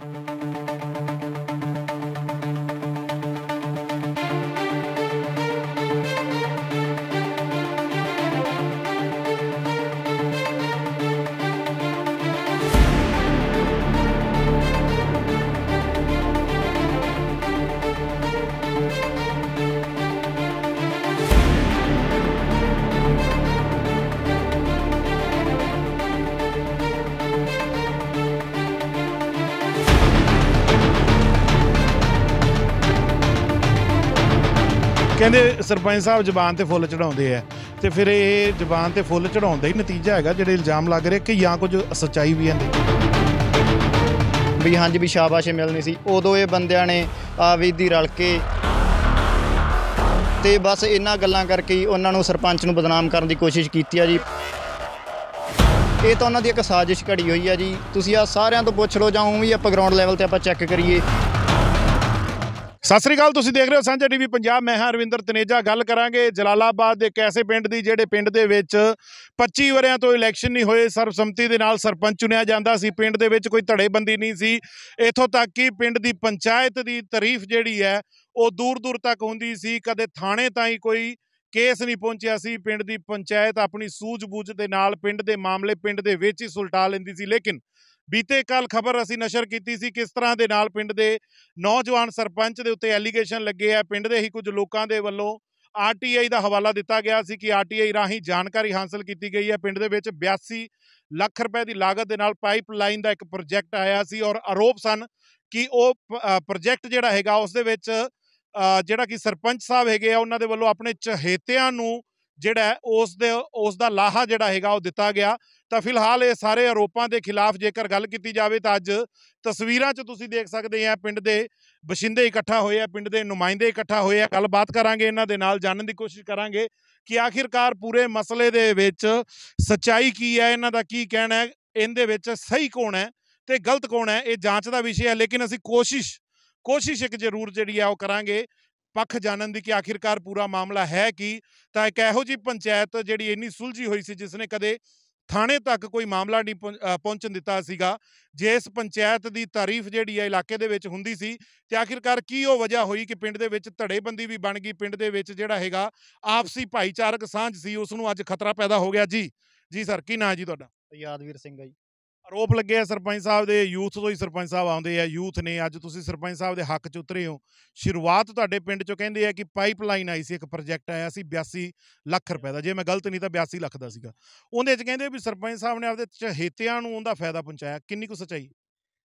Thank you. ਕਹਿੰਦੇ ਸਰਪੰਚ ਸਾਹਿਬ ਜ਼ਬਾਨ ਤੇ ਫੁੱਲ ਚੜਾਉਂਦੇ ਆ ਤੇ ਫਿਰ ਇਹ ਜ਼ਬਾਨ ਤੇ ਫੁੱਲ ਚੜਾਉਂਦਾ ਹੀ ਨਤੀਜਾ ਹੈਗਾ ਜਿਹੜੇ ਇਲਜ਼ਾਮ ਲੱਗ ਰਹੇ ਕਿ ਜਾਂ ਕੁਝ ਸੱਚਾਈ ਵੀ ਹੈ ਵੀ ਹਾਂਜੀ ਵੀ ਸ਼ਾਬਾਸ਼ ਮਿਲਣੀ ਸੀ ਉਦੋਂ ਇਹ ਬੰਦਿਆਂ ਨੇ ਆ ਵੀਦੀ ਰਲ ਕੇ ਤੇ ਬਸ ਇਹਨਾਂ ਗੱਲਾਂ ਕਰਕੇ ਉਹਨਾਂ ਨੂੰ ਸਰਪੰਚ ਨੂੰ ਬਦਨਾਮ ਕਰਨ ਦੀ ਕੋਸ਼ਿਸ਼ ਕੀਤੀ ਆ ਜੀ ਇਹ ਤਾਂ ਉਹਨਾਂ ਦੀ ਇੱਕ ਸਾਜ਼ਿਸ਼ ਘੜੀ ਹੋਈ ਆ ਜੀ ਤੁਸੀਂ ਆ ਸਾਰਿਆਂ ਤੋਂ ਪੁੱਛ ਲਓ ਜਾਂ ਵੀ ਆਪਾਂ ਗਰਾਊਂਡ ਲੈਵਲ ਤੇ ਆਪਾਂ ਚੈੱਕ ਕਰੀਏ ਸਤਿ ਸ੍ਰੀ ਅਕਾਲ ਤੁਸੀਂ ਦੇਖ ਰਹੇ ਹੋ ਸਾਂਝਾ ਟੀਵੀ ਪੰਜਾਬ ਮੈਂ ਹਾਂ ਅਰਵਿੰਦਰ ਤਨੇਜਾ ਗੱਲ ਕਰਾਂਗੇ ਜਲਾਲਾਬਾਦ ਦੇ ਕੈਸੇ ਪਿੰਡ ਦੀ ਜਿਹੜੇ ਪਿੰਡ ਦੇ ਵਿੱਚ 25 ਵਰਿਆਂ ਤੋਂ ਇਲੈਕਸ਼ਨ ਨਹੀਂ ਹੋਏ ਸਰਬਸੰਮਤੀ ਦੇ ਨਾਲ ਸਰਪੰਚ ਚੁਣਿਆ ਜਾਂਦਾ ਸੀ ਪਿੰਡ ਦੇ ਵਿੱਚ ਕੋਈ ਧੜੇਬੰਦੀ ਨਹੀਂ ਸੀ ਇੱਥੋਂ ਤੱਕ ਕਿ ਪਿੰਡ ਦੀ ਪੰਚਾਇਤ ਦੀ ਤਾਰੀਫ ਜਿਹੜੀ ਹੈ ਉਹ ਦੂਰ ਦੂਰ ਤੱਕ ਹੁੰਦੀ ਸੀ ਕਦੇ ਥਾਣੇ ਤਾਂ ਹੀ ਕੋਈ ਕੇਸ ਨਹੀਂ ਪਹੁੰਚਿਆ ਸੀ ਪਿੰਡ ਦੀ ਪੰਚਾਇਤ ਆਪਣੀ ਸੂਝ-ਬੂਝ ਦੇ ਨਾਲ ਪਿੰਡ ਦੇ ਮਾਮਲੇ ਪਿੰਡ ਦੇ ਵਿੱਚ ਹੀ ਸੁਲਟਾ ਲੈਂਦੀ ਸੀ ਲੇਕਿਨ ਬੀਤੇ ਕੱਲ ਖਬਰ ਅਸੀਂ ਨਸ਼ਰ ਕੀਤੀ ਸੀ ਕਿਸ ਤਰ੍ਹਾਂ ਦੇ ਨਾਲ ਪਿੰਡ ਦੇ ਨੌਜਵਾਨ ਸਰਪੰਚ ਦੇ ਉੱਤੇ ਐਲੀਗੇਸ਼ਨ ਲੱਗੇ ਆ ਪਿੰਡ ਦੇ ਹੀ ਕੁਝ ਲੋਕਾਂ ਦੇ ਵੱਲੋਂ ਆਰਟੀਆਈ ਦਾ ਹਵਾਲਾ ਦਿੱਤਾ ਗਿਆ ਸੀ ਕਿ ਆਰਟੀਆਈ ਰਾਹੀਂ ਜਾਣਕਾਰੀ ਹਾਸਲ ਕੀਤੀ ਗਈ ਹੈ ਪਿੰਡ ਦੇ ਵਿੱਚ 82 ਲੱਖ ਰੁਪਏ ਦੀ ਲਾਗਤ ਦੇ ਨਾਲ ਪਾਈਪਲਾਈਨ ਦਾ ਇੱਕ ਪ੍ਰੋਜੈਕਟ ਆਇਆ ਸੀ ਔਰ ਆਰੋਪ ਸਨ ਕਿ ਉਹ ਪ੍ਰੋਜੈਕਟ ਜਿਹੜਾ ਹੈਗਾ ਉਸ ਦੇ ਵਿੱਚ ਜਿਹੜਾ ਕਿ ਸਰਪੰਚ ਸਾਹਿਬ ਹੈਗੇ ਆ ਉਹਨਾਂ ਦੇ ਵੱਲੋਂ ਆਪਣੇ ਚਹੇਤਿਆਂ ਨੂੰ ਜਿਹੜਾ ਉਸ ਦੇ ਉਸ ਦਾ ਲਾਹਾ ਜਿਹੜਾ ਹੈਗਾ ਉਹ ਦਿੱਤਾ ਗਿਆ ਤਾਂ ਫਿਲਹਾਲ ਇਹ ਸਾਰੇ ਆਰੋਪਾਂ ਦੇ ਖਿਲਾਫ ਜੇਕਰ ਗੱਲ ਕੀਤੀ ਜਾਵੇ ਤਾਂ ਅੱਜ ਤਸਵੀਰਾਂ 'ਚ ਤੁਸੀਂ ਦੇਖ ਸਕਦੇ ਆ ਪਿੰਡ ਦੇ ਬਸ਼ਿੰਦੇ ਇਕੱਠਾ ਹੋਏ ਆ ਪਿੰਡ ਦੇ ਨੁਮਾਇੰਦੇ ਇਕੱਠਾ ਹੋਏ ਆ ਗੱਲਬਾਤ ਕਰਾਂਗੇ ਇਹਨਾਂ ਦੇ ਨਾਲ ਜਾਣਨ ਦੀ ਕੋਸ਼ਿਸ਼ ਕਰਾਂਗੇ ਕਿ ਆਖਿਰਕਾਰ ਪੂਰੇ ਮਸਲੇ ਦੇ ਵਿੱਚ ਸੱਚਾਈ ਕੀ ਹੈ ਇਹਨਾਂ ਦਾ ਕੀ ਕਹਿਣਾ ਹੈ ਇਹਦੇ ਵਿੱਚ ਸਹੀ ਕੌਣ ਹੈ ਤੇ ਗਲਤ ਕੌਣ ਹੈ ਇਹ ਜਾਂਚ ਦਾ ਵਿਸ਼ਾ ਹੈ ਲੇਕਿਨ ਅਸੀਂ ਕੋਸ਼ਿਸ਼ ਕੋਸ਼ਿਸ਼ ਇੱਕ ਜ਼ਰੂਰ ਜਿਹੜੀ ਆ ਉਹ ਕਰਾਂਗੇ ਪੱਖ ਜਾਣਨ ਦੀ ਕਿ ਆਖਿਰਕਾਰ ਪੂਰਾ ਮਾਮਲਾ ਹੈ ਕੀ ਤਾਂ ਇੱਕ ਇਹੋ ਜੀ ਪੰਚਾਇਤ ਜਿਹੜੀ ਇੰਨੀ ਸੁਲਝੀ ਹੋਈ ਸੀ ਜਿਸ ਨੇ ਕਦੇ ਥਾਣੇ ਤੱਕ ਕੋਈ ਮਾਮਲਾ ਨਹੀਂ ਪਹੁੰਚਣ ਦਿੱਤਾ ਸੀਗਾ ਜੇ ਇਸ ਪੰਚਾਇਤ ਦੀ ਤਾਰੀਫ ਜਿਹੜੀ ਹੈ ਇਲਾਕੇ ਦੇ ਵਿੱਚ ਹੁੰਦੀ ਸੀ ਤੇ ਆਖਿਰਕਾਰ ਕੀ ਉਹ ਵਜ੍ਹਾ ਹੋਈ ਕਿ ਪਿੰਡ ਦੇ ਵਿੱਚ ਧੜੇਬੰਦੀ ਵੀ ਬਣ ਗਈ ਪਿੰਡ ਦੇ ਵਿੱਚ ਜਿਹੜਾ ਹੈਗਾ ਆਪਸੀ ਭਾਈਚਾਰਕ ਸਾਂਝ ਸੀ ਉਸ ਨੂੰ ਅੱਜ ਖਤਰਾ ਪੈਦਾ ਹੋ ਗਿਆ ਜੀ ਜੀ ਸਰ ਕੀ ਨਾਂ ਜੀ ਤੁਹਾਡਾ ਯਾਦਵੀਰ ਸਿੰਘ ਆ ਜੀ ਆਰੋਪ ਲੱਗੇ ਆ ਸਰਪੰਚ ਸਾਹਿਬ ਦੇ ਯੂਥ ਤੋਂ ਹੀ ਸਰਪੰਚ ਸਾਹਿਬ ਆਉਂਦੇ ਆ ਯੂਥ ਨੇ ਅੱਜ ਤੁਸੀਂ ਸਰਪੰਚ ਸਾਹਿਬ ਦੇ ਹੱਕ 'ਚ ਉਤਰੇ ਹੋ ਸ਼ੁਰੂਆਤ ਤੁਹਾਡੇ ਪਿੰਡ 'ਚੋਂ ਕਹਿੰਦੇ ਆ ਕਿ ਪਾਈਪਲਾਈਨ ਆਈ ਸੀ ਇੱਕ ਪ੍ਰੋਜੈਕਟ ਆਇਆ ਸੀ 82 ਲੱਖ ਰੁਪਏ ਦਾ ਜੇ ਮੈਂ ਗਲਤ ਨਹੀਂ ਤਾਂ 82 ਲੱਖ ਦਾ ਸੀਗਾ ਉਹਦੇ 'ਚ ਕਹਿੰਦੇ ਵੀ ਸਰਪੰਚ ਸਾਹਿਬ ਨੇ ਆਪਦੇ ਚਹੇਤਿਆਂ ਨੂੰ ਉਹਦਾ ਫਾਇਦਾ ਪਹੁੰਚਾਇਆ ਕਿੰਨੀ ਕੁ ਸਚਾਈ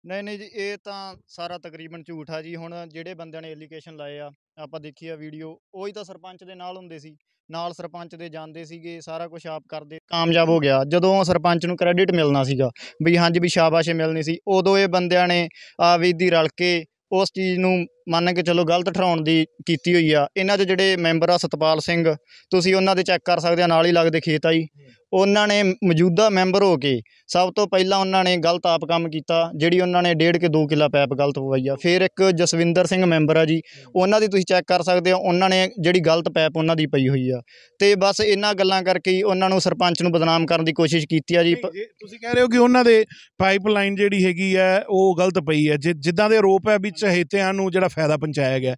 ਨਹੀਂ ਨਹੀਂ ਜੀ ਇਹ ਤਾਂ ਸਾਰਾ ਤਕਰੀਬਨ ਝੂਠ ਆ ਜੀ ਹੁਣ ਜਿਹੜੇ ਬੰਦਿਆਂ ਨੇ ਐਲੀਗੇਸ਼ਨ ਲਾਏ ਆ ਆਪਾਂ ਦੇਖੀ ਆ ਵੀਡੀਓ ਉਹੀ ਤਾਂ ਸਰਪੰਚ ਦੇ ਨਾਲ ਹੁੰਦੇ ਸੀ ਨਾਲ ਸਰਪੰਚ ਦੇ ਜਾਂਦੇ ਸੀਗੇ ਸਾਰਾ ਕੁਝ ਆਪ ਕਰਦੇ ਕਾਮਯਾਬ ਹੋ ਗਿਆ ਜਦੋਂ ਸਰਪੰਚ ਨੂੰ ਕ੍ਰੈਡਿਟ ਮਿਲਣਾ ਸੀਗਾ ਵੀ ਹਾਂਜੀ ਵੀ ਸ਼ਾਬਾਸ਼ ਮਿਲਣੀ ਸੀ ਉਦੋਂ ਇਹ ਬੰਦਿਆਂ ਨੇ ਆ ਵੀਦੀ ਰਲ ਕੇ ਉਸ ਚੀਜ਼ ਨੂੰ ਮੰਨ ਕੇ ਚਲੋ ਗਲਤ ਠਰਾਉਣ ਦੀ ਕੀਤੀ ਹੋਈ ਆ ਇਹਨਾਂ ਦੇ ਜਿਹੜੇ ਮੈਂਬਰ ਆ ਸਤਪਾਲ ਸਿੰਘ ਤੁਸੀਂ ਉਹਨਾਂ ਦੇ ਚੈੱਕ ਕਰ ਸਕਦੇ ਆ ਨਾਲ ਹੀ ਲੱਗਦੇ ਖੇਤ ਆ ਜੀ ਉਹਨਾਂ ਨੇ ਮੌਜੂਦਾ ਮੈਂਬਰ ਹੋ ਕੇ ਸਭ ਤੋਂ ਪਹਿਲਾਂ ਉਹਨਾਂ ਨੇ ਗਲਤ ਆਪ ਕੰਮ ਕੀਤਾ ਜਿਹੜੀ ਉਹਨਾਂ ਨੇ ਡੇਢ ਕੇ 2 ਕਿਲਾ ਪੈਪ ਗਲਤ ਪਵਾਈ ਆ ਫਿਰ ਇੱਕ ਜਸਵਿੰਦਰ ਸਿੰਘ ਮੈਂਬਰ ਆ ਜੀ ਉਹਨਾਂ ਦੀ ਤੁਸੀਂ ਚੈੱਕ ਕਰ ਸਕਦੇ ਹੋ ਉਹਨਾਂ ਨੇ ਜਿਹੜੀ ਗਲਤ ਪੈਪ ਉਹਨਾਂ ਦੀ ਪਈ ਹੋਈ ਆ ਤੇ ਬਸ ਇਹਨਾਂ ਗੱਲਾਂ ਕਰਕੇ ਹੀ ਉਹਨਾਂ ਨੂੰ ਸਰਪੰਚ ਨੂੰ ਬਦਨਾਮ ਕਰਨ ਦੀ ਕੋਸ਼ਿਸ਼ ਕੀਤੀ ਆ ਜੀ ਤੁਸੀਂ ਕਹਿ ਰਹੇ ਹੋ ਕਿ ਉਹਨਾਂ ਦੇ ਪਾਈਪਲਾਈਨ ਜਿਹੜੀ ਹੈਗੀ ਆ ਉਹ ਗਲਤ ਪਈ ਆ ਜਿੱਦਾਂ ਦੇ ਆਰੋਪ ਹੈ ਵਿੱਚ ਚਹੇਤਿਆਂ ਨੂੰ ਜਿਹੜਾ ਫਾਇਦਾ ਪਹੁੰਚਾਇਆ ਗਿਆ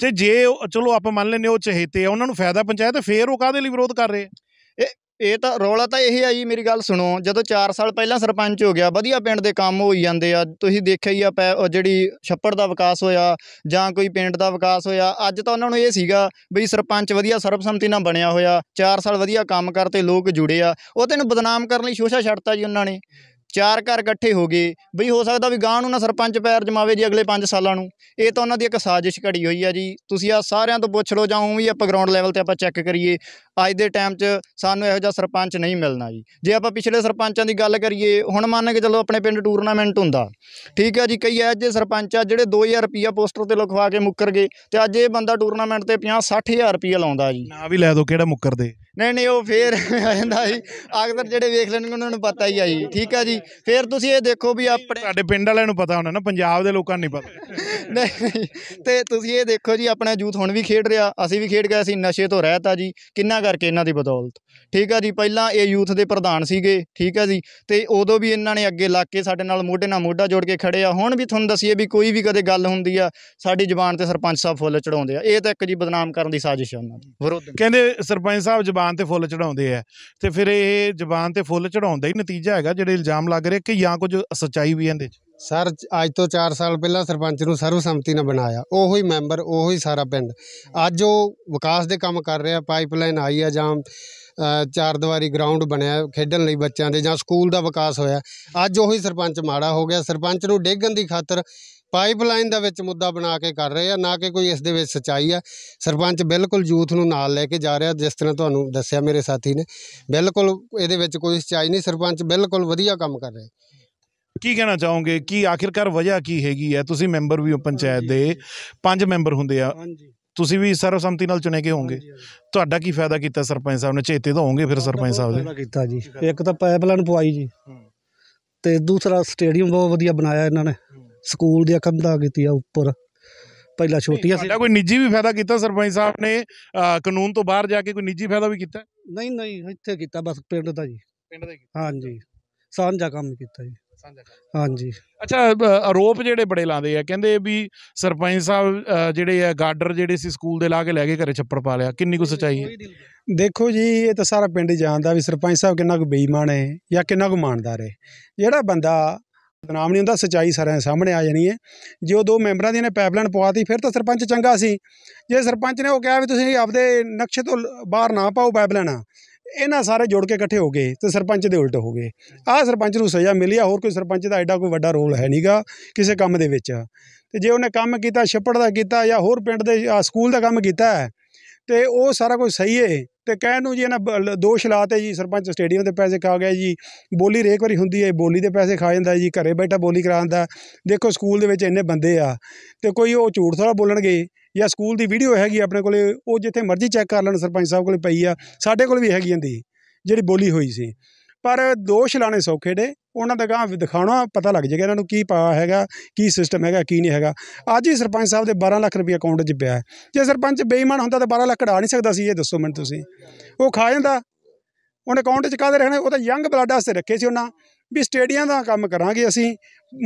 ਤੇ ਜੇ ਚਲੋ ਆਪਾਂ ਮੰਨ ਲੈਨੇ ਉਹ ਚਹੇਤੇ ਆ ਉਹਨਾਂ ਨੂੰ ਫਾਇਦਾ ਪਹੁੰਚਾਇਆ ਤਾਂ ਫੇਰ ਉਹ ਕਾਹਦੇ ਲਈ ਵਿਰੋਧ ਕਰ ਰਹੇ ਆ ਇਹ ਤਾਂ ਰੌਲਾ ਤਾਂ ਇਹ ਆ ਜੀ ਮੇਰੀ ਗੱਲ ਸੁਣੋ ਜਦੋਂ 4 ਸਾਲ ਪਹਿਲਾਂ ਸਰਪੰਚ ਹੋ ਗਿਆ ਵਧੀਆ ਪਿੰਡ ਦੇ ਕੰਮ ਹੋਈ ਜਾਂਦੇ ਆ ਤੁਸੀਂ ਦੇਖਿਆ ਹੀ ਆ ਜਿਹੜੀ ਛੱਪੜ ਦਾ ਵਿਕਾਸ ਹੋਇਆ ਜਾਂ ਕੋਈ ਪਿੰਡ ਦਾ ਵਿਕਾਸ ਹੋਇਆ ਅੱਜ ਤਾਂ ਉਹਨਾਂ ਨੂੰ ਇਹ ਸੀਗਾ ਬਈ ਸਰਪੰਚ ਵਧੀਆ ਸਰਬਸੰਮਤੀ ਨਾਲ ਬਣਿਆ ਹੋਇਆ 4 ਸਾਲ ਵਧੀਆ ਕੰਮ ਕਰਤੇ ਲੋਕ ਜੁੜੇ ਆ ਉਹ ਤੈਨੂੰ ਬਦਨਾਮ ਕਰਨ ਲਈ ਸ਼ੋਸ਼ਾ ਛੱਡਤਾ ਜੀ ਉਹਨਾਂ ਨੇ ਚਾਰ ਘਰ ਇਕੱਠੇ ਹੋ ਗਏ ਬਈ ਹੋ ਸਕਦਾ ਵੀ ਗਾਂ ਨੂੰ ਨਾ ਸਰਪੰਚ ਪੈਰ ਜਮਾਵੇ ਜੀ ਅਗਲੇ 5 ਸਾਲਾਂ ਨੂੰ ਇਹ ਤਾਂ ਉਹਨਾਂ ਦੀ ਇੱਕ ਸਾਜ਼ਿਸ਼ ਘੜੀ ਹੋਈ ਆ ਜੀ ਤੁਸੀਂ ਆ ਸਾਰਿਆਂ ਤੋਂ ਪੁੱਛ ਲਓ ਜਾਂ ਉਹ ਵੀ ਆਪਾਂ ਗਰਾਊਂਡ ਲੈਵਲ ਤੇ ਆਪਾਂ ਚੈੱਕ ਕਰੀਏ ਅੱਜ ਦੇ ਟਾਈਮ 'ਚ ਸਾਨੂੰ ਇਹੋ ਜਿਹਾ ਸਰਪੰਚ ਨਹੀਂ ਮਿਲਣਾ ਜੀ ਜੇ ਆਪਾਂ ਪਿਛਲੇ ਸਰਪੰਚਾਂ ਦੀ ਗੱਲ ਕਰੀਏ ਹੁਣ ਮੰਨ ਕੇ ਚੱਲੋ ਆਪਣੇ ਪਿੰਡ ਟੂਰਨਾਮੈਂਟ ਹੁੰਦਾ ਠੀਕ ਹੈ ਜੀ ਕਈ ਅੱਜ ਦੇ ਸਰਪੰਚ ਆ ਜਿਹੜੇ 2000 ਰੁਪਿਆ ਪੋਸਟਰ ਤੇ ਲਿਖਵਾ ਕੇ ਮੁੱਕਰ ਗਏ ਤੇ ਅੱਜ ਇਹ ਬੰਦਾ ਟੂਰਨਾਮੈਂਟ ਤੇ 50 60000 ਰੁਪਿਆ ਲਾਉਂਦਾ ਜੀ ਨਾ ਵੀ ਲੈ ਦੋ ਕਿਹੜਾ ਦੇ ਨਹੀਂ ਨਹੀਂ ਉਹ ਫੇਰ ਆ ਜਾਂਦਾ ਜੀ ਆਖਰ ਜਿਹੜੇ ਵੇਖ ਲੈਣਗੇ ਉਹਨਾਂ ਨੂੰ ਪਤਾ ਹੀ ਆ ਜੀ ਠੀਕ ਆ ਜੀ ਫੇਰ ਤੁਸੀਂ ਇਹ ਦੇਖੋ ਵੀ ਆਪਣੇ ਸਾਡੇ ਪਿੰਡ ਵਾਲਿਆਂ ਨੂੰ ਪਤਾ ਹੋਣਾ ਨਾ ਪੰਜਾਬ ਦੇ ਲੋਕਾਂ ਨੂੰ ਨਹੀਂ ਪਤਾ ਨਹੀਂ ਤੇ ਤੁਸੀਂ ਇਹ ਦੇਖੋ ਜੀ ਆਪਣਾ ਯੂਥ ਹੁਣ ਵੀ ਖੇਡ ਰਿਹਾ ਅਸੀਂ ਵੀ ਖੇਡ ਗਏ ਸੀ ਨਸ਼ੇ ਤੋਂ ਰਹਿਤ ਆ ਜੀ ਕਿੰਨਾ ਕਰਕੇ ਇਹਨਾਂ ਦੀ ਬਦੌਲਤ ਠੀਕ ਆ ਜੀ ਪਹਿਲਾਂ ਇਹ ਯੂਥ ਦੇ ਪ੍ਰਧਾਨ ਸੀਗੇ ਠੀਕ ਆ ਜੀ ਤੇ ਉਦੋਂ ਵੀ ਇਹਨਾਂ ਨੇ ਅੱਗੇ ਲਾ ਕੇ ਸਾਡੇ ਨਾਲ ਮੋਢੇ ਨਾਲ ਮੋਢਾ ਜੋੜ ਕੇ ਖੜੇ ਆ ਹੁਣ ਵੀ ਤੁਹਾਨੂੰ ਦੱਸੀਏ ਵੀ ਕੋਈ ਵੀ ਕਦੇ ਗੱਲ ਹੁੰਦੀ ਆ ਸਾਡੀ ਜ਼ੁਬਾਨ ਤੇ ਸਰਪੰਚ ਸਾਹਿਬ ਫੁੱਲ ਚੜਾਉਂਦੇ ਆ ਇਹ ਤਾਂ ਇੱਕ ਜੀ ਬਦਨਾਮ ਕਰਨ ਦੀ ਸਾਜ਼ਿਸ਼ ਆ ਉਹਨਾਂ ਦੀ ਵਿਰੋਧ ਕਹਿੰਦੇ ਸਰਪੰਚ ਸਾਹਿਬ ਜ਼ੁਬਾਨ ਜ਼ਬਾਨ ਤੇ ਫੁੱਲ ਚੜਾਉਂਦੇ ਆ ਤੇ ਫਿਰ ਇਹ ਜ਼ਬਾਨ ਤੇ ਫੁੱਲ ਚੜਾਉਂਦਾ ਹੀ ਨਤੀਜਾ ਹੈਗਾ ਜਿਹੜੇ ਇਲਜ਼ਾਮ ਲੱਗ ਰਹੇ ਕਿ ਜਾਂ ਕੁਝ ਸੱਚਾਈ ਵੀ ਇਹਦੇ ਚ ਸਰ ਅੱਜ ਤੋਂ 4 ਸਾਲ ਪਹਿਲਾਂ ਸਰਪੰਚ ਨੂੰ ਸਰਵਸੰਮਤੀ ਨਾਲ ਬਣਾਇਆ ਉਹੋ ਹੀ ਮੈਂਬਰ ਉਹੋ ਹੀ ਸਾਰਾ ਪਿੰਡ ਅੱਜ ਉਹ ਵਿਕਾਸ ਦੇ ਕੰਮ ਕਰ ਰਿਹਾ ਪਾਈਪਲਾਈਨ ਆਈ ਆ ਜਾਂ ਚਾਰ ਦਿਵਾਰੀ ਗਰਾਊਂਡ ਬਣਿਆ ਖੇਡਣ ਲਈ ਬੱਚਿਆਂ ਦੇ ਜਾਂ ਸਕੂਲ ਦਾ ਵਿਕਾਸ ਹੋਇਆ ਅੱਜ ਉਹੀ ਸਰਪੰਚ ਮਾੜਾ ਹੋ ਗਿਆ ਸਰਪੰਚ ਨੂੰ ਡੇਗਣ ਦੀ ਖਾਤਰ ਪਾਈਪਲਾਈਨ ਦਾ ਵਿੱਚ ਮੁੱਦਾ ਬਣਾ ਕੇ ਕਰ ਰਹੇ ਆ ਨਾ ਕਿ ਕੋਈ ਇਸ ਦੇ ਵਿੱਚ ਸਚਾਈ ਆ ਸਰਪੰਚ ਬਿਲਕੁਲ ਯੂਥ ਨੂੰ ਨਾਲ ਲੈ ਕੇ ਜਾ ਰਿਹਾ ਜਿਸ ਤਰ੍ਹਾਂ ਤੁਹਾਨੂੰ ਦੱਸਿਆ ਮੇਰੇ ਸਾਥੀ ਨੇ ਬਿਲਕੁਲ ਇਹਦੇ ਵਿੱਚ ਕੋਈ ਸਚਾਈ ਨਹੀਂ ਸਰਪੰਚ ਬਿਲਕੁਲ ਵਧੀਆ ਕੰਮ ਕਰ ਰਿਹਾ ਕੀ ਕਹਿਣਾ ਚਾਹੋਗੇ ਕਿ ਆਖਿਰਕਾਰ ਵਜ੍ਹਾ ਕੀ ਹੈਗੀ ਹੈ ਤੁਸੀਂ ਮੈਂਬਰ ਵੀ ਹੋ ਪੰਚਾਇਤ ਦੇ ਪੰਜ ਮੈਂਬਰ ਹੁੰਦੇ ਆ ਤੁਸੀਂ ਵੀ ਸਰਵਸੰਮਤੀ ਨਾਲ ਚੁਣੇ ਗਏ ਹੋਵੋਗੇ ਤੁਹਾਡਾ ਕੀ ਫਾਇਦਾ ਕੀਤਾ ਸਰਪੰਚ ਸਾਹਿਬ ਨੇ ਚੇਤੇ ਤਾਂ ਹੋਵੋਗੇ ਫਿਰ ਸਰਪੰਚ ਸਾਹਿਬ ਦੇ ਕੀਤਾ ਜੀ ਇੱਕ ਤਾਂ ਪਾਈਪਲਾਈਨ ਪਵਾਈ ਜੀ ਤੇ ਦੂਸਰਾ ਸਟੇਡੀਅਮ ਬਹੁਤ ਵਧੀਆ ਬਣਾਇਆ ਇਹਨਾਂ ਨੇ ਸਕੂਲ ਦੀਆਂ ਕੰਧਾਂ ਕੀਤੀਆਂ ਉੱਪਰ ਪਹਿਲਾਂ ਛੋਟੀਆਂ ਸੀ ਕੋਈ ਨਿੱਜੀ ਵੀ ਫਾਇਦਾ ਕੀਤਾ ਸਰਪੰਚ ਸਾਹਿਬ ਨੇ ਕਾਨੂੰਨ ਤੋਂ ਬਾਹਰ ਜਾ ਕੇ ਕੋਈ ਨਿੱਜੀ ਫਾਇਦਾ ਵੀ ਕੀਤਾ ਨਹੀਂ ਨਹੀਂ ਇੱਥੇ ਕੀਤਾ ਬਸ ਪਿੰਡ ਦਾ ਜੀ ਪਿੰਡ ਦਾ ਹਾਂ ਹਾਂਜੀ ਸਾਂਝਾ ਕੰਮ ਕੀਤਾ ਜੀ ਸਾਂਝਾ ਹਾਂਜੀ ਅੱਛਾ ਆਰੋਪ ਜਿਹੜੇ ਬੜੇ ਲਾਉਂਦੇ ਆ ਕਹਿੰਦੇ ਵੀ ਸਰਪੰਚ ਸਾਹਿਬ ਜਿਹੜੇ ਆ ਗਾਰਡਰ ਜਿਹੜੇ ਸੀ ਸਕੂਲ ਦੇ ਲਾ ਕੇ ਲੈ ਕੇ ਘਰੇ ਛੱਪੜ ਪਾ ਲਿਆ ਕਿੰਨੀ ਕੁ ਸੱਚਾਈ ਹੈ ਦੇਖੋ ਜੀ ਇਹ ਤਾਂ ਸਾਰਾ ਪਿੰਡ ਜਾਣਦਾ ਵੀ ਸਰਪੰਚ ਸਾਹਿਬ ਕਿੰਨਾ ਕੁ ਬੇਈਮਾਨ ਹੈ ਜਾਂ ਕਿੰਨਾ ਕੁ ਮਾਨਦਾਰ ਹੈ ਜਿਹੜਾ ਬੰਦਾ ਬਦਨਾਮ ਨਹੀਂ ਹੁੰਦਾ ਸਚਾਈ ਸਾਰਿਆਂ ਸਾਹਮਣੇ ਆ ਜਾਣੀ ਹੈ ਜੇ ਉਹ ਦੋ ਮੈਂਬਰਾਂ ਦੀ ਨੇ ਪਾਈਪਲਾਈਨ ਪਵਾਤੀ ਫਿਰ ਤਾਂ ਸਰਪੰਚ ਚੰਗਾ ਸੀ ਜੇ ਸਰਪੰਚ ਨੇ ਉਹ ਕਿਹਾ ਵੀ ਤੁਸੀਂ ਆਪਦੇ ਨਕਸ਼ੇ ਤੋਂ ਬਾਹਰ ਨਾ ਪਾਓ ਪਾਈਪਲਾਈਨਾਂ ਇਹਨਾਂ ਸਾਰੇ ਜੁੜ ਕੇ ਇਕੱਠੇ ਹੋ ਗਏ ਤੇ ਸਰਪੰਚ ਦੇ ਉਲਟ ਹੋ ਗਏ ਆਹ ਸਰਪੰਚ ਨੂੰ ਸਜ਼ਾ ਮਿਲੀ ਆ ਹੋਰ ਕੋਈ ਸਰਪੰਚ ਦਾ ਐਡਾ ਕੋਈ ਵੱਡਾ ਰੋਲ ਹੈ ਨਹੀਂਗਾ ਕਿਸੇ ਕੰਮ ਦੇ ਵਿੱਚ ਤੇ ਜੇ ਉਹਨੇ ਕੰਮ ਕੀਤਾ ਛੱਪੜ ਦਾ ਕੀਤਾ ਜਾਂ ਹੋਰ ਪਿੰਡ ਦੇ ਸਕੂਲ ਦਾ ਕੰਮ ਕੀਤਾ ਤੇ ਉਹ ਸਾਰਾ ਕੁਝ ਸਹੀ ਏ ਤੇ ਕਹਿਣ ਨੂੰ ਜੀ ਇਹਨਾਂ ਦੋਸ਼ ਲਾਤੇ ਜੀ ਸਰਪੰਚ ਸਟੇਡੀਅਮ ਦੇ ਪੈਸੇ ਖਾ ਗਿਆ ਜੀ ਬੋਲੀ ਰੇਕ ਵਾਰੀ ਹੁੰਦੀ ਹੈ ਬੋਲੀ ਦੇ ਪੈਸੇ ਖਾ ਜਾਂਦਾ ਜੀ ਘਰੇ ਬੈਠਾ ਬੋਲੀ ਕਰਾਉਂਦਾ ਦੇਖੋ ਸਕੂਲ ਦੇ ਵਿੱਚ ਇੰਨੇ ਬੰਦੇ ਆ ਤੇ ਕੋਈ ਉਹ ਝੂਠ ਥੋੜਾ ਬੋਲਣਗੇ ਜਾਂ ਸਕੂਲ ਦੀ ਵੀਡੀਓ ਹੈਗੀ ਆਪਣੇ ਕੋਲੇ ਉਹ ਜਿੱਥੇ ਮਰਜ਼ੀ ਚੈੱਕ ਕਰ ਲੈਣ ਸਰਪੰਚ ਸਾਹਿਬ ਕੋਲੇ ਪਈ ਆ ਸਾਡੇ ਕੋਲ ਵੀ ਹੈਗੀ ਜਾਂਦੀ ਜਿਹੜੀ ਬੋਲੀ ਹੋਈ ਸੀ ਪਰ ਦੋਸ਼ ਲਾਣੇ ਸੌਖੇ ਨੇ ਉਹਨਾਂ ਦਾ ਗਾਂ ਦਿਖਾਉਣਾ ਪਤਾ ਲੱਗ ਜਾਏਗਾ ਇਹਨਾਂ ਨੂੰ ਕੀ ਪਾ ਹੈਗਾ ਕੀ ਸਿਸਟਮ ਹੈਗਾ ਕੀ ਨਹੀਂ ਹੈਗਾ ਅੱਜ ਹੀ ਸਰਪੰਚ ਸਾਹਿਬ ਦੇ 12 ਲੱਖ ਰੁਪਏ ਅਕਾਊਂਟ 'ਚ ਪਿਆ ਹੈ ਜੇ ਸਰਪੰਚ ਬੇਈਮਾਨ ਹੁੰਦਾ ਤਾਂ 12 ਲੱਖ ਕਢਾ ਨਹੀਂ ਸਕਦਾ ਸੀ ਇਹ ਦੱਸੋ ਮੈਨੂੰ ਤੁਸੀਂ ਉਹ ਖਾ ਜਾਂਦਾ ਉਹਨੇ ਅਕਾਊਂਟ 'ਚ ਕਾਹਦੇ ਰੱਖਣੇ ਉਹ ਤਾਂ ਯੰਗ ਬਲੱਡ ਵਾਸਤੇ ਰੱਖੇ ਸੀ ਉਹਨਾਂ ਵੀ ਸਟੇਡੀਆਂ ਦਾ ਕੰਮ ਕਰਾਂਗੇ ਅਸੀਂ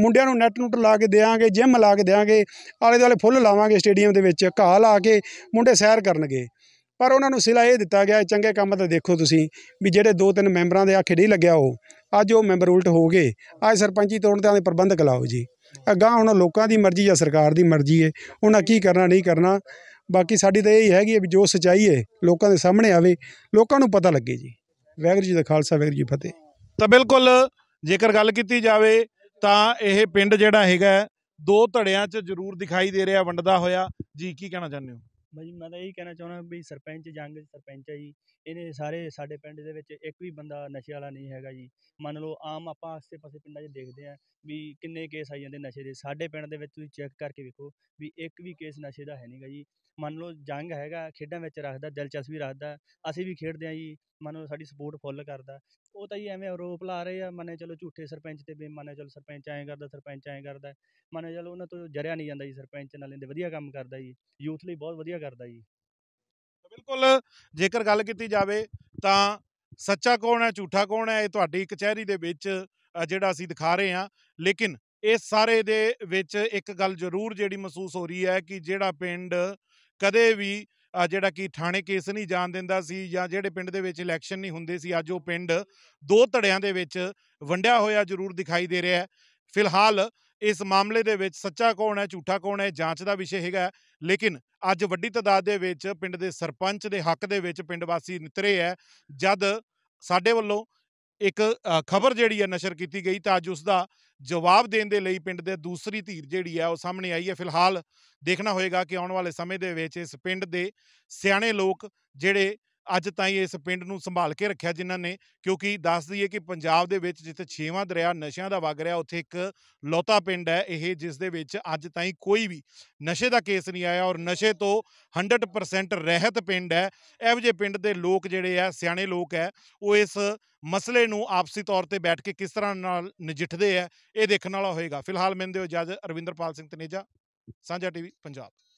ਮੁੰਡਿਆਂ ਨੂੰ ਨੈਟ ਨੂਟ ਲਾ ਕੇ ਦੇਾਂਗੇ ਜਿਮ ਲਾ ਕੇ ਦੇਾਂਗੇ ਆਲੇ ਦੁਆਲੇ ਫੁੱਲ ਲਾਵਾਂਗੇ ਸਟੇਡੀਅਮ ਦੇ ਵਿੱਚ ਘਾਹ ਲਾ ਕੇ ਮੁੰਡੇ ਸੈਰ ਕਰਨਗੇ ਪਰ ਉਹਨਾਂ ਨੂੰ ਸਿਲਾ ਇਹ ਦਿੱਤਾ ਗਿਆ ਚੰਗੇ ਕੰਮ ਤਾਂ ਦੇਖੋ ਤੁਸੀਂ ਵੀ ਜਿਹੜੇ ਦੋ ਤਿੰਨ ਮੈਂਬਰਾਂ ਦੇ ਆਖੇ ਨਹੀਂ ਲੱਗਿਆ ਉਹ ਅੱਜ ਉਹ ਮੈਂਬਰ ਉਲਟ ਹੋ ਗਏ ਅੱਜ ਸਰਪੰਚੀ ਤੋੜਨ ਤੇ ਆਂਦੇ ਪ੍ਰਬੰਧਕ ਲਾਓ ਜੀ ਅੱਗਾ ਹੁਣ ਲੋਕਾਂ ਦੀ ਮਰਜ਼ੀ ਜਾਂ ਸਰਕਾਰ ਦੀ ਮਰਜ਼ੀ ਏ ਉਹਨਾਂ ਕੀ ਕਰਨਾ ਨਹੀਂ ਕਰਨਾ ਬਾਕੀ ਸਾਡੀ ਤਾਂ ਇਹ ਹੀ ਹੈਗੀ ਵੀ ਜੋ ਸਚਾਈ ਏ ਲੋਕਾਂ ਦੇ ਸਾਹਮਣੇ ਆਵੇ ਲੋਕਾਂ ਨੂੰ ਪਤਾ ਲੱਗੇ ਜੀ ਵੈਗਰ ਜੀ ਦਾ ਖਾਲਸਾ ਵੈਗਰ ਜੀ ਫਤਿਹ ਤਾਂ ਬਿਲਕੁਲ ਜੇਕਰ ਗੱਲ ਕੀਤੀ ਜਾਵੇ ਤਾਂ ਇਹ ਪਿੰਡ ਜਿਹੜਾ ਹੈਗਾ ਦੋ ਧੜਿਆਂ 'ਚ ਜ਼ਰੂਰ ਦਿਖਾਈ ਦੇ ਰਿਹਾ ਵੰਡਦਾ ਹੋਇਆ ਜੀ ਕੀ ਕਹਿਣਾ ਚਾਹੁੰਦੇ ਹੋ ਮੈਂ ਮੈਂ ਤਾਂ ਇਹੀ ਕਹਿਣਾ ਚਾਹੁੰਦਾ ਵੀ ਸਰਪੰਚ ਜੰਗ ਸਰਪੰਚ ਹੈ ਜੀ ਇਹਨੇ ਸਾਰੇ ਸਾਡੇ ਪਿੰਡ ਦੇ ਵਿੱਚ ਇੱਕ ਵੀ ਬੰਦਾ ਨਸ਼ੇ ਵਾਲਾ ਨਹੀਂ ਹੈਗਾ ਜੀ ਮੰਨ ਲਓ ਆਮ ਆਪਾਂ ਆਸੇ ਪਾਸੇ ਪਿੰਡਾਂ 'ਚ ਦੇਖਦੇ ਆ ਵੀ ਕਿੰਨੇ ਕੇਸ ਆ ਜਾਂਦੇ ਨਸ਼ੇ ਦੇ ਸਾਡੇ ਪਿੰਡ ਦੇ ਵਿੱਚ ਤੁਸੀਂ ਚੈੱਕ ਕਰਕੇ ਵੇਖੋ ਵੀ ਇੱਕ ਵੀ ਕੇਸ ਨਸ਼ੇ ਦਾ ਹੈ ਨਹੀਂਗਾ ਜੀ ਮੰਨ ਲਓ ਜੰਗ ਹੈਗਾ ਖੇਡਾਂ ਵਿੱਚ ਰੱਖਦਾ ਦਿਲਚਸਪੀ ਰੱਖਦਾ ਅਸੀਂ ਵੀ ਖੇਡਦੇ ਆ ਜੀ ਮਨ ਸਾਡੀ ਸਪੋਰਟ ਫੁੱਲ ਕਰਦਾ ਉਹ ਤਾਂ ਜੀ ਐਵੇਂ ਆਰੋਪ ਲਾ ਰਹੇ ਆ ਮੰਨੇ ਚਲੋ ਝੂਠੇ ਸਰਪੰਚ ਤੇ ਵੀ ਚਲੋ ਸਰਪੰਚ ਐਂ ਕਰਦਾ ਸਰਪੰਚ ਐਂ ਕਰਦਾ ਮੰਨੇ ਚਲੋ ਉਹਨਾਂ ਤੋਂ ਜਰਿਆ ਨਹੀਂ ਜਾਂਦਾ ਜੀ ਸਰਪੰਚ ਨਾਲ ਇਹਦੇ ਵਧੀਆ ਕੰਮ ਕਰਦਾ ਜੀ ਯੂਥ ਲਈ ਬਹੁਤ ਵਧੀਆ ਕਰਦਾ ਜੀ ਬਿਲਕੁਲ ਜੇਕਰ ਗੱਲ ਕੀਤੀ ਜਾਵੇ ਤਾਂ ਸੱਚਾ ਕੌਣ ਹੈ ਝੂਠਾ ਕੌਣ ਹੈ ਇਹ ਤੁਹਾਡੀ ਕਚਹਿਰੀ ਦੇ ਵਿੱਚ ਜਿਹੜਾ ਅਸੀਂ ਦਿਖਾ ਰਹੇ ਹਾਂ ਲੇਕਿਨ ਇਹ ਸਾਰੇ ਦੇ ਵਿੱਚ ਇੱਕ ਗੱਲ ਜ਼ਰੂਰ ਜਿਹੜੀ ਮਹਿਸੂਸ ਹੋ ਰਹੀ ਹੈ ਕਿ ਜਿਹੜਾ ਪਿੰਡ ਕਦੇ ਵੀ ਜਿਹੜਾ ਕਿ ਥਾਣੇ ਕੇਸ ਨਹੀਂ ਜਾਣ ਦਿੰਦਾ ਸੀ ਜਾਂ ਜਿਹੜੇ ਪਿੰਡ ਦੇ ਵਿੱਚ ਇਲੈਕਸ਼ਨ ਨਹੀਂ ਹੁੰਦੇ ਸੀ ਅੱਜ ਉਹ ਪਿੰਡ ਦੋ ਧੜਿਆਂ ਦੇ ਵਿੱਚ ਵੰਡਿਆ ਹੋਇਆ ਜ਼ਰੂਰ ਦਿਖਾਈ ਦੇ ਰਿਹਾ ਹੈ ਫਿਲਹਾਲ ਇਸ ਮਾਮਲੇ ਦੇ ਵਿੱਚ ਸੱਚਾ ਕੌਣ ਹੈ ਝੂਠਾ ਕੌਣ ਹੈ ਜਾਂਚ ਦਾ ਵਿਸ਼ੇ ਹੈਗਾ ਲੇਕਿਨ ਅੱਜ ਵੱਡੀ ਤਦਾਦ ਦੇ ਵਿੱਚ ਪਿੰਡ ਦੇ ਸਰਪੰਚ ਦੇ ਹੱਕ ਦੇ ਵਿੱਚ ਪਿੰਡ ਵਾਸੀ ਨਿਤਰੇ ਹੈ ਜਦ ਸਾਡੇ ਵੱਲੋਂ ਇੱਕ ਖਬਰ ਜਿਹੜੀ ਹੈ ਨਸ਼ਰ ਕੀਤੀ ਗਈ ਤਾਂ ਅੱਜ ਉਸ ਦਾ ਜਵਾਬ ਦੇਣ ਦੇ ਲਈ ਪਿੰਡ ਦੇ ਦੂਸਰੀ ਧੀਰ ਜਿਹੜੀ ਹੈ ਉਹ ਸਾਹਮਣੇ ਆਈ ਹੈ ਫਿਲਹਾਲ ਦੇਖਣਾ ਹੋਏਗਾ ਕਿ ਆਉਣ ਵਾਲੇ ਸਮੇਂ ਦੇ ਵਿੱਚ ਇਸ ਪਿੰਡ ਦੇ ਸਿਆਣੇ ਲੋਕ ਜਿਹੜੇ ਅੱਜ ਤਾਈਂ ਇਸ ਪਿੰਡ ਨੂੰ ਸੰਭਾਲ ਕੇ ਰੱਖਿਆ ਜਿਨ੍ਹਾਂ ਨੇ ਕਿਉਂਕਿ ਦੱਸ ਦਈਏ ਕਿ ਪੰਜਾਬ ਦੇ ਵਿੱਚ ਜਿੱਥੇ ਛੇਵਾਂ ਦਰਿਆ ਨਸ਼ਿਆਂ ਦਾ ਵਗ ਰਿਹਾ ਉੱਥੇ ਇੱਕ ਲੋਤਾ ਪਿੰਡ ਹੈ ਇਹ ਜਿਸ ਦੇ ਵਿੱਚ ਅੱਜ ਤਾਈਂ ਕੋਈ ਵੀ ਨਸ਼ੇ ਦਾ ਕੇਸ ਨਹੀਂ ਆਇਆ ਔਰ ਨਸ਼ੇ ਤੋਂ 100% ਰਹਿਤ ਪਿੰਡ ਹੈ ਇਹੋ ਜਿਹੇ ਪਿੰਡ ਦੇ ਲੋਕ ਜਿਹੜੇ ਆ ਸਿਆਣੇ ਲੋਕ ਹੈ ਉਹ ਇਸ ਮਸਲੇ ਨੂੰ ਆਪਸੀ ਤੌਰ ਤੇ ਬੈਠ ਕੇ ਕਿਸ ਤਰ੍ਹਾਂ ਨਾਲ ਨਜਿੱਠਦੇ ਆ ਇਹ ਦੇਖਣ ਵਾਲਾ ਹੋਏਗਾ ਫਿਲਹਾਲ ਮੈਂ ਦਿਓ ਜੱਜ ਅਰਵਿੰਦਰਪਾਲ ਸਿੰਘ ਤਨੇਜਾ ਸਾਂਝਾ ਟੀਵੀ ਪੰਜਾਬ